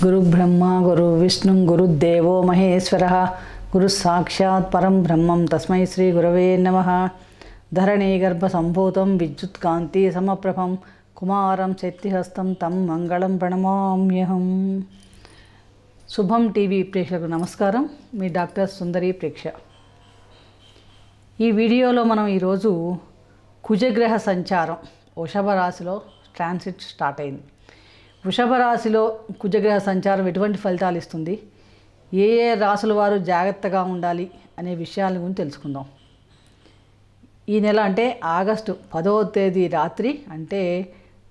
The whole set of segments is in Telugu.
గురు బ్రహ్మ గురు విష్ణు గురుదేవో మహేశ్వర గురు సాక్షాత్ పరం బ్రహ్మం తస్మై శ్రీ గురవే నమ ధరణి గర్భ సంభూతం విద్యుత్కాంతి సమప్రభం కుమారం శక్తిహస్తం తం మంగళం ప్రణమామ్యహం శుభం టీవీ ప్రేక్షకు నమస్కారం మీ డాక్టర్ సుందరి ప్రేక్ష ఈ వీడియోలో మనం ఈరోజు కుజగ్రహ సంచారం వృషభ రాశిలో ట్రాన్సిట్ స్టార్ట్ అయింది వృషభ రాశిలో కుజగ్రహ సంచారం ఎటువంటి ఫలితాలు ఇస్తుంది ఏ ఏ రాసుల వారు జాగ్రత్తగా ఉండాలి అనే విషయాల గురించి తెలుసుకుందాం ఈ నెల అంటే ఆగస్టు పదవ తేదీ రాత్రి అంటే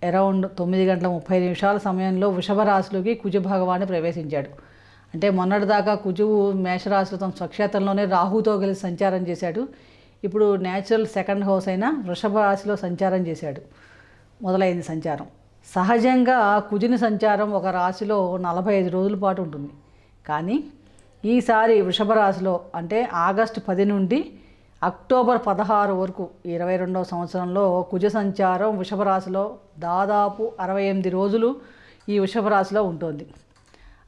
అరౌండ్ తొమ్మిది గంటల ముప్పై నిమిషాల సమయంలో వృషభ రాశిలోకి కుజ భగవాన్ని ప్రవేశించాడు అంటే మొన్నటిదాకా కుజువు మేషరాశులు తమ స్వక్షేత్రంలోనే రాహుతో కలిసి సంచారం చేశాడు ఇప్పుడు న్యాచురల్ సెకండ్ హౌస్ అయిన వృషభ రాశిలో సంచారం చేశాడు మొదలైంది సంచారం సహజంగా కుజుని సంచారం ఒక రాశిలో నలభై ఐదు రోజుల పాటు ఉంటుంది కానీ ఈసారి వృషభ రాశిలో అంటే ఆగస్టు పది నుండి అక్టోబర్ పదహారు వరకు ఇరవై రెండవ సంవత్సరంలో కుజ సంచారం వృషభ రాశిలో దాదాపు అరవై ఎనిమిది రోజులు ఈ వృషభ రాశిలో ఉంటుంది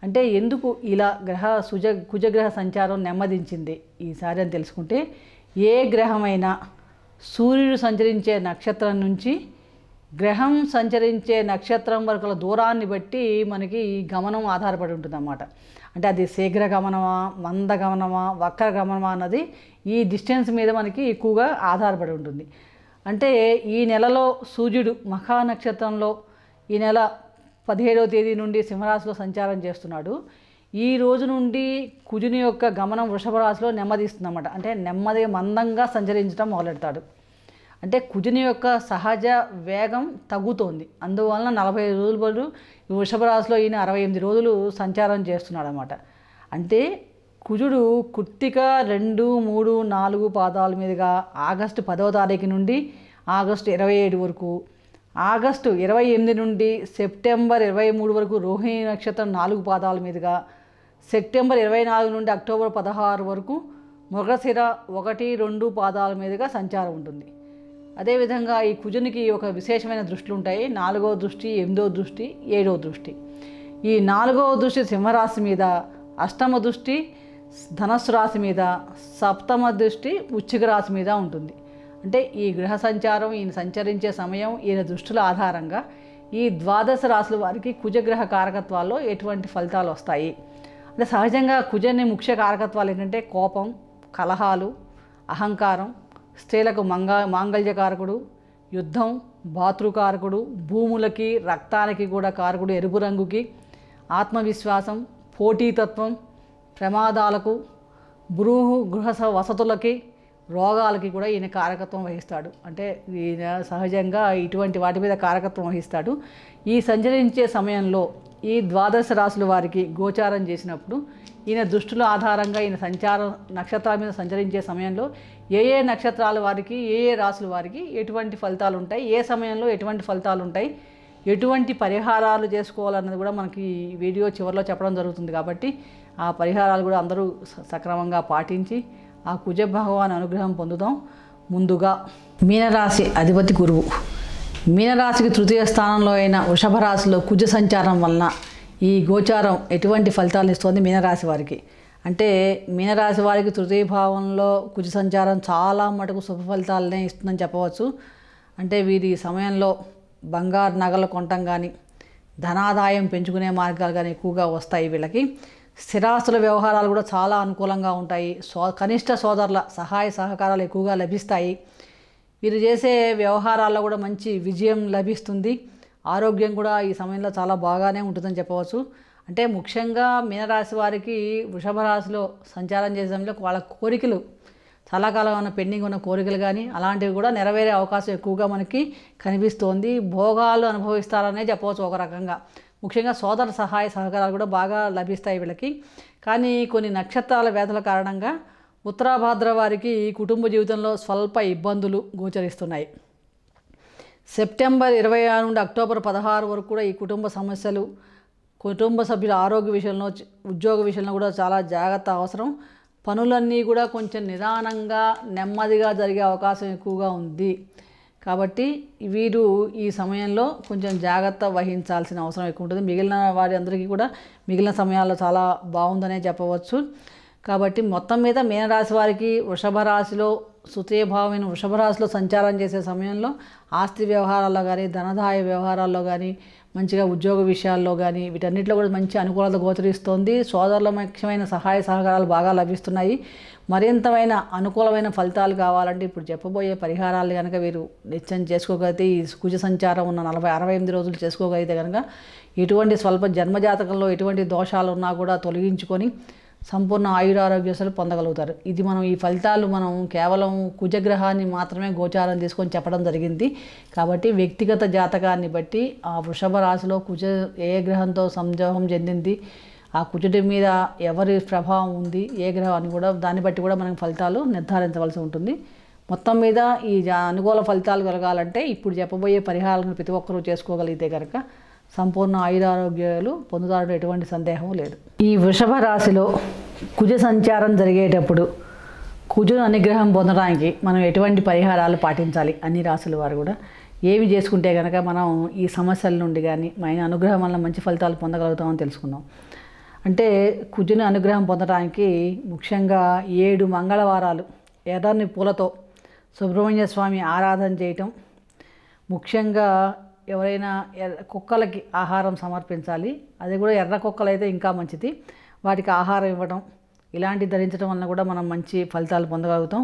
అంటే ఎందుకు ఇలా గ్రహ సుజ కుజగ్రహ సంచారం నెమ్మదించింది ఈసారి అని తెలుసుకుంటే ఏ గ్రహమైనా సూర్యుడు సంచరించే నక్షత్రం నుంచి గ్రహం సంచరించే నక్షత్రం వరకుల దూరాన్ని బట్టి మనకి ఈ గమనం ఆధారపడి ఉంటుంది అన్నమాట అంటే అది శీఘ్ర గమనమా మంద గమనమా వక్ర గమనమా అన్నది ఈ డిస్టెన్స్ మీద మనకి ఎక్కువగా ఆధారపడి ఉంటుంది అంటే ఈ నెలలో సూర్యుడు మఖా నక్షత్రంలో ఈ నెల పదిహేడవ తేదీ నుండి సింహరాశిలో సంచారం చేస్తున్నాడు ఈ రోజు నుండి కుజుని యొక్క గమనం వృషభ రాశిలో నెమ్మదిస్తుందన్నమాట అంటే నెమ్మది మందంగా సంచరించడం మొదలెడతాడు అంటే కుజుని యొక్క సహజ వేగం తగ్గుతోంది అందువలన నలభై రోజుల పాటు వృషభ రాశిలో ఈయన అరవై ఎనిమిది రోజులు సంచారం చేస్తున్నాడు అనమాట అంటే కుజుడు కుర్తిక రెండు మూడు నాలుగు పాదాల మీదుగా ఆగస్టు పదవ తారీఖు నుండి ఆగస్టు ఇరవై ఏడు వరకు ఆగస్టు ఇరవై ఎనిమిది నుండి సెప్టెంబర్ ఇరవై మూడు వరకు రోహిణి నక్షత్రం నాలుగు పాదాల మీదుగా సెప్టెంబర్ ఇరవై నాలుగు నుండి అక్టోబర్ పదహారు వరకు మృగశిర ఒకటి రెండు పాదాల మీదుగా సంచారం ఉంటుంది అదేవిధంగా ఈ కుజునికి ఒక విశేషమైన దృష్టిలు ఉంటాయి నాలుగో దృష్టి ఎనిమిదో దృష్టి ఏడో దృష్టి ఈ నాలుగవ దృష్టి సింహరాశి మీద అష్టమ దృష్టి ధనస్సు రాశి మీద సప్తమ దృష్టి ఉచ్చిక రాశి మీద ఉంటుంది అంటే ఈ గ్రహ సంచారం ఈయన సంచరించే సమయం ఈయన దృష్టిల ఆధారంగా ఈ ద్వాదశ రాశుల వారికి కుజగ్రహ కారకత్వాల్లో ఎటువంటి ఫలితాలు వస్తాయి అంటే సహజంగా కుజని ముఖ్య కారకత్వాలు ఏంటంటే కోపం కలహాలు అహంకారం స్త్రీలకు మంగా మాంగళ్యకారకుడు యుద్ధం భాతృకారకుడు భూములకి రక్తానికి కూడా కారకుడు ఎరుపు రంగుకి ఆత్మవిశ్వాసం పోటీతత్వం ప్రమాదాలకు బృహ గృహ వసతులకి రోగాలకి కూడా ఈయన కారకత్వం వహిస్తాడు అంటే ఈయన సహజంగా ఇటువంటి వాటి మీద కారకత్వం వహిస్తాడు ఈ సంచరించే సమయంలో ఈ ద్వాదశ రాశుల వారికి గోచారం చేసినప్పుడు ఈయన దృష్టిలో ఆధారంగా ఈయన సంచారం నక్షత్రాల మీద సంచరించే సమయంలో ఏ ఏ నక్షత్రాల వారికి ఏ ఏ రాసుల వారికి ఎటువంటి ఫలితాలు ఉంటాయి ఏ సమయంలో ఎటువంటి ఫలితాలు ఉంటాయి ఎటువంటి పరిహారాలు చేసుకోవాలన్నది కూడా మనకి వీడియో చివరిలో చెప్పడం జరుగుతుంది కాబట్టి ఆ పరిహారాలు కూడా అందరూ సక్రమంగా పాటించి ఆ కుజ భగవాన్ అనుగ్రహం పొందుదాం ముందుగా మీనరాశి అధిపతి గురువు మీనరాశికి తృతీయ స్థానంలో అయిన వృషభ రాశిలో కుజ సంచారం వలన ఈ గోచారం ఎటువంటి ఫలితాలు ఇస్తుంది మీనరాశి వారికి అంటే మీనరాశి వారికి తృతీయ భావంలో కుజ సంచారం చాలా మటుకు శుభ ఫలితాలనే ఇస్తుందని చెప్పవచ్చు అంటే వీరి సమయంలో బంగారు నగలు కొనటం కానీ ధనాదాయం పెంచుకునే మార్గాలు కానీ ఎక్కువగా వస్తాయి వీళ్ళకి స్థిరాస్తుల వ్యవహారాలు కూడా చాలా అనుకూలంగా ఉంటాయి సో కనిష్ట సోదరుల సహాయ సహకారాలు ఎక్కువగా లభిస్తాయి వీరు చేసే వ్యవహారాల్లో కూడా మంచి విజయం లభిస్తుంది ఆరోగ్యం కూడా ఈ సమయంలో చాలా బాగానే ఉంటుందని చెప్పవచ్చు అంటే ముఖ్యంగా మీనరాశి వారికి వృషభ రాశిలో సంచారం సమయంలో వాళ్ళ కోరికలు చాలా కాలం ఉన్న పెండింగ్ ఉన్న కోరికలు కానీ అలాంటివి కూడా నెరవేరే అవకాశం ఎక్కువగా మనకి కనిపిస్తోంది భోగాలు అనుభవిస్తారనే చెప్పవచ్చు ఒక రకంగా ముఖ్యంగా సోదర సహాయ సహకారాలు కూడా బాగా లభిస్తాయి వీళ్ళకి కానీ కొన్ని నక్షత్రాల వ్యాధుల కారణంగా ఉత్తరాభాద్ర వారికి కుటుంబ జీవితంలో స్వల్ప ఇబ్బందులు గోచరిస్తున్నాయి సెప్టెంబర్ ఇరవై ఆరు నుండి అక్టోబర్ పదహారు వరకు కూడా ఈ కుటుంబ సమస్యలు కుటుంబ సభ్యుల ఆరోగ్య విషయంలో ఉద్యోగ విషయంలో కూడా చాలా జాగ్రత్త అవసరం పనులన్నీ కూడా కొంచెం నిదానంగా నెమ్మదిగా జరిగే అవకాశం ఎక్కువగా ఉంది కాబట్టి వీరు ఈ సమయంలో కొంచెం జాగ్రత్త వహించాల్సిన అవసరం ఎక్కువ ఉంటుంది మిగిలిన వారి అందరికీ కూడా మిగిలిన సమయాల్లో చాలా బాగుందనే చెప్పవచ్చు కాబట్టి మొత్తం మీద మీనరాశి వారికి వృషభ రాశిలో సుతీయభావమైన వృషభ రాశిలో సంచారం చేసే సమయంలో ఆస్తి వ్యవహారాల్లో కానీ ధనదాయ వ్యవహారాల్లో కానీ మంచిగా ఉద్యోగ విషయాల్లో కానీ వీటన్నిటిలో కూడా మంచి అనుకూలత గోచరిస్తోంది సోదరుల ముఖ్యమైన సహాయ సహకారాలు బాగా లభిస్తున్నాయి మరింతమైన అనుకూలమైన ఫలితాలు కావాలంటే ఇప్పుడు చెప్పబోయే పరిహారాలు కనుక వీరు నిత్యం చేసుకోగలిగితే ఈ కుజ సంచారం ఉన్న నలభై అరవై ఎనిమిది రోజులు చేసుకోగలిగితే కనుక ఎటువంటి స్వల్ప జన్మజాతకంలో ఎటువంటి దోషాలు ఉన్నా కూడా తొలగించుకొని సంపూర్ణ ఆయుర ఆయురారోగ్యసలు పొందగలుగుతారు ఇది మనం ఈ ఫలితాలు మనం కేవలం కుజగ్రహాన్ని మాత్రమే గోచారం తీసుకొని చెప్పడం జరిగింది కాబట్టి వ్యక్తిగత జాతకాన్ని బట్టి ఆ వృషభ రాశిలో కుజ ఏ గ్రహంతో సంజోహం చెందింది ఆ కుజుడి మీద ఎవరి ప్రభావం ఉంది ఏ గ్రహాన్ని కూడా దాన్ని బట్టి కూడా మనం ఫలితాలు నిర్ధారించవలసి ఉంటుంది మొత్తం మీద ఈ అనుకూల ఫలితాలు కలగాలంటే ఇప్పుడు చెప్పబోయే పరిహారాలను ప్రతి ఒక్కరూ చేసుకోగలిగితే కనుక సంపూర్ణ ఆయురారోగ్యాలు పొందుతారని ఎటువంటి సందేహం లేదు ఈ వృషభ రాశిలో కుజ సంచారం జరిగేటప్పుడు కుజును అనుగ్రహం పొందడానికి మనం ఎటువంటి పరిహారాలు పాటించాలి అన్ని రాశుల వారు కూడా ఏమి చేసుకుంటే కనుక మనం ఈ సమస్యల నుండి కానీ ఆయన అనుగ్రహం వల్ల మంచి ఫలితాలు పొందగలుగుతామని తెలుసుకుందాం అంటే కుజుని అనుగ్రహం పొందడానికి ముఖ్యంగా ఏడు మంగళవారాలు ఎర్రని పూలతో సుబ్రహ్మణ్య స్వామి ఆరాధన చేయటం ముఖ్యంగా ఎవరైనా కుక్కలకి ఆహారం సమర్పించాలి అది కూడా ఎర్ర కుక్కలు అయితే ఇంకా మంచిది వాటికి ఆహారం ఇవ్వడం ఇలాంటి ధరించడం వలన కూడా మనం మంచి ఫలితాలు పొందగలుగుతాం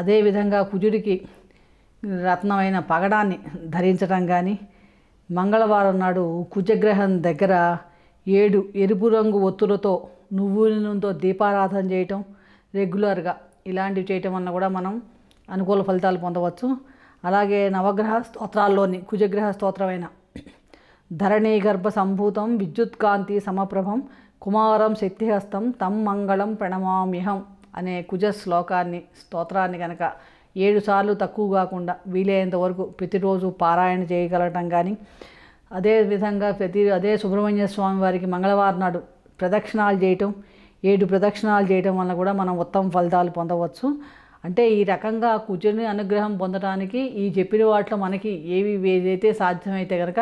అదేవిధంగా కుజుడికి రత్నమైన పగడాన్ని ధరించడం కానీ మంగళవారం నాడు కుజగ్రహం దగ్గర ఏడు ఎరుపు రంగు ఒత్తులతో నువ్వు నూనెతో దీపారాధన చేయటం రెగ్యులర్గా ఇలాంటివి చేయటం వలన కూడా మనం అనుకూల ఫలితాలు పొందవచ్చు అలాగే నవగ్రహ స్తోత్రాల్లోని కుజగ్రహ స్తోత్రమైన ధరణీ గర్భ సంభూతం విద్యుత్కాంతి సమప్రభం కుమారం శక్తిహస్తం తం మంగళం ప్రణమామ్యహం అనే కుజ శ్లోకాన్ని స్తోత్రాన్ని కనుక ఏడు సార్లు తక్కువ కాకుండా వీలైనంత వరకు ప్రతిరోజు పారాయణ చేయగలగటం కానీ అదే విధంగా ప్రతి అదే సుబ్రహ్మణ్య స్వామి వారికి మంగళవారం నాడు ప్రదక్షిణాలు చేయటం ఏడు ప్రదక్షిణాలు చేయటం వల్ల కూడా మనం ఉత్తమ ఫలితాలు పొందవచ్చు అంటే ఈ రకంగా కూర్చొని అనుగ్రహం పొందడానికి ఈ చెప్పిన వాటిలో మనకి ఏవి ఏదైతే సాధ్యమైతే కనుక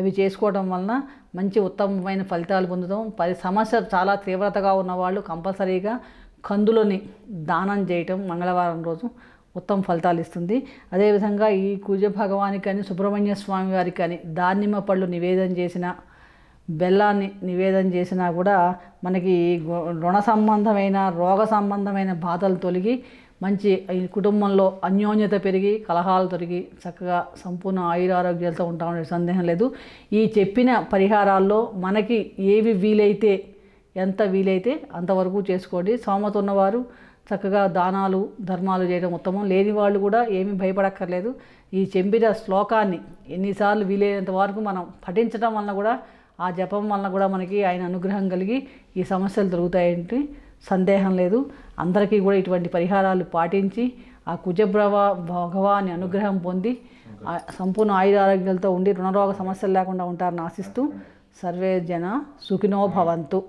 అవి చేసుకోవడం వలన మంచి ఉత్తమమైన ఫలితాలు పొందుతాం పది సమస్య చాలా తీవ్రతగా ఉన్నవాళ్ళు కంపల్సరీగా కందులని దానం చేయటం మంగళవారం రోజు ఉత్తమ ఫలితాలు ఇస్తుంది అదేవిధంగా ఈ కూజ భగవానికి కానీ సుబ్రహ్మణ్య స్వామి వారికి కానీ దానిమ్మ పళ్ళు నివేదన చేసిన బెల్లాన్ని నివేదన చేసినా కూడా మనకి రుణ సంబంధమైన రోగ సంబంధమైన బాధలు తొలగి మంచి ఈ కుటుంబంలో అన్యోన్యత పెరిగి కలహాలు తొలగి చక్కగా సంపూర్ణ ఆయురారోగ్యాలతో ఉంటామనే సందేహం లేదు ఈ చెప్పిన పరిహారాల్లో మనకి ఏవి వీలైతే ఎంత వీలైతే అంతవరకు చేసుకోండి సోమత ఉన్నవారు చక్కగా దానాలు ధర్మాలు చేయడం ఉత్తమం లేని వాళ్ళు కూడా ఏమీ భయపడక్కర్లేదు ఈ చెంపిన శ్లోకాన్ని ఎన్నిసార్లు వీలైనంత వరకు మనం పఠించడం వలన కూడా ఆ జపం వలన కూడా మనకి ఆయన అనుగ్రహం కలిగి ఈ సమస్యలు దొరుకుతాయంటే సందేహం లేదు అందరికీ కూడా ఇటువంటి పరిహారాలు పాటించి ఆ కుజబ్రవ భగవాని అనుగ్రహం పొంది సంపూర్ణ ఆయుధ ఆరోగ్యాలతో ఉండి రుణరోగ సమస్యలు లేకుండా ఉంటారని ఆశిస్తూ సర్వే జన సుఖినో భవంతు